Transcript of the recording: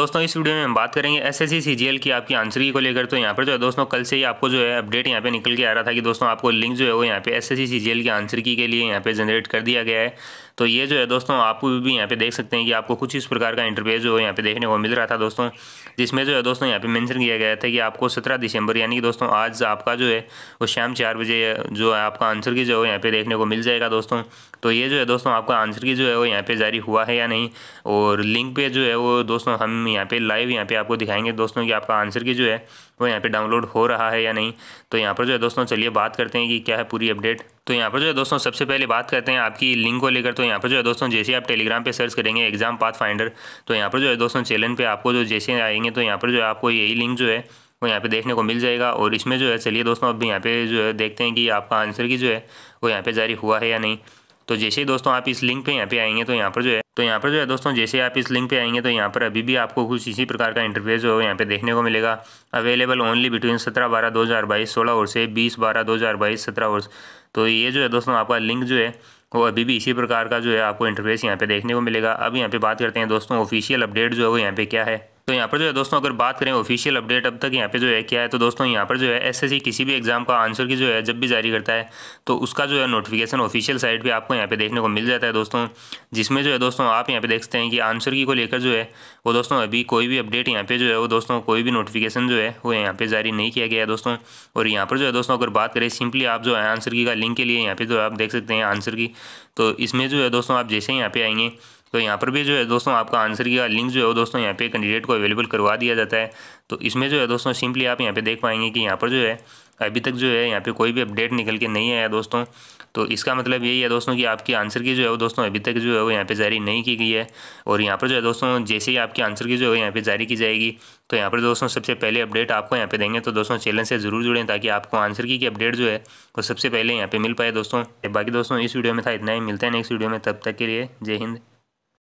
दोस्तों इस वीडियो में हम बात करेंगे एस एस की आपकी आंसर की को लेकर तो यहाँ पर जो है दोस्तों कल से ही आपको जो है अपडेट यहाँ पे निकल के आ रहा था कि दोस्तों आपको लिंक जो है वो यहाँ पे एस एस की आंसर की के लिए यहाँ पे जनरेट कर दिया गया है तो ये जो है दोस्तों आप भी यहाँ पे देख सकते हैं कि आपको कुछ इस प्रकार का इंटरव्यू जो है यहाँ पे देखने को मिल रहा था दोस्तों जिसमें जो है दोस्तों यहाँ पे मैंशन किया गया था कि आपको सत्रह दिसंबर यानी कि दोस्तों आज आपका जो है वो शाम चार बजे जो है आपका आंसर की जो है यहाँ पे देखने को मिल जाएगा दोस्तों तो ये जो है दोस्तों आपका आंसर की जो है वो यहाँ पे जारी हुआ है या नहीं और लिंक पर जो है वो दोस्तों हम यहाँ पे लाइव यहाँ पे आपको दिखाएंगे दोस्तों कि आपका आंसर की जो है वो यहाँ पे डाउनलोड हो रहा है या नहीं तो यहाँ पर जो है दोस्तों चलिए बात करते हैं कि क्या है पूरी अपडेट तो यहाँ पर जो है दोस्तों सबसे पहले बात करते हैं आपकी लिंक को लेकर तो यहाँ पर जो है दोस्तों जैसे आप टेलीग्राम पे सर्च करेंगे एग्जाम पाथ फाइंडर तो यहाँ पर जो है दोस्तों चैनल पे आपको जो जैसे आएंगे तो यहाँ पर जो है आपको यही लिंक जो है वो यहाँ पे देखने को मिल जाएगा और इसमें जो है चलिए दोस्तों अब यहाँ पे जो है देखते हैं कि आपका आंसर की जो है वो यहाँ पे जारी हुआ है या नहीं तो जैसे ही दोस्तों आप इस लिंक पे यहाँ पे आएंगे तो यहाँ पर जो है तो यहाँ पर जो है दोस्तों जैसे आप इस लिंक पे आएंगे तो यहाँ पर अभी भी आपको कुछ इसी प्रकार का इंटरफेस जो है यहाँ पे देखने को मिलेगा अवेलेबल ओनली बिटवीन सत्रह बारह दो हज़ार बाईस सोलह और से बीस बारह दो हज़ार बाईस सत्रह और तो ये जो है दोस्तों आपका लिंक जो है वो अभी भी इसी प्रकार का जो है आपको इंटरफेस यहाँ पे देखने को मिलेगा अब यहाँ पे बात करते हैं दोस्तों ऑफिशियल अपडेट जो है वो यहाँ पे क्या है तो यहाँ पर जो है दोस्तों अगर बात करें ऑफिशियल अपडेट अब तक यहाँ पे जो है क्या है तो दोस्तों यहाँ पर जो है एसएससी किसी भी एग्जाम का आंसर की जो है जब भी जारी करता है तो उसका जो है नोटिफिकेशन ऑफिशियल साइट पे आपको यहाँ पे देखने को मिल जाता है दोस्तों जिसमें जो है दोस्तों आप यहाँ पे देख सकते हैं कि आंसर की को लेकर जो है वो दोस्तों अभी कोई भी अपडेट यहाँ पे जो है वो दोस्तों कोई भी नोटिफिकेशन जो है वो यहाँ पे जारी नहीं किया गया है दोस्तों और यहाँ पर जो है दोस्तों अगर बात करें सिंपली आप जो है आंसर की का लिंक के लिए यहाँ पे जो आप देख सकते हैं आंसर की तो इसमें जो है दोस्तों आप जैसे यहाँ पे आएंगे तो यहाँ पर भी जो है दोस्तों आपका आंसर की लिंक जो है दोस्तों यहाँ पे कैंडिडेट को अवेलेबल करवा दिया जाता है तो इसमें जो है दोस्तों सिंपली आप यहाँ पे देख पाएंगे कि यहाँ पर जो है अभी तक जो है यहाँ पे कोई भी अपडेट निकल के नहीं आया दोस्तों तो इसका मतलब यही है दोस्तों कि आपकी आंसर की जो है वो दोस्तों अभी तक जो है वो यहाँ पे जारी नहीं की गई है और यहाँ पर जो है दोस्तों जैसे ही आपकी आंसर की जो है यहाँ पे जारी की जाएगी तो यहाँ पर दोस्तों सबसे पहले अपडेट आपको यहाँ पे देंगे तो दोस्तों चैनल से ज़रूर जुड़ें ताकि आपको आंसर की अपडेट जो है वो सबसे पहले यहाँ पर मिल पाए दोस्तों बाकी दोस्तों इस वीडियो में था इतना ही मिलता है नेक्स्ट वीडियो में तब तक के लिए जय हिंद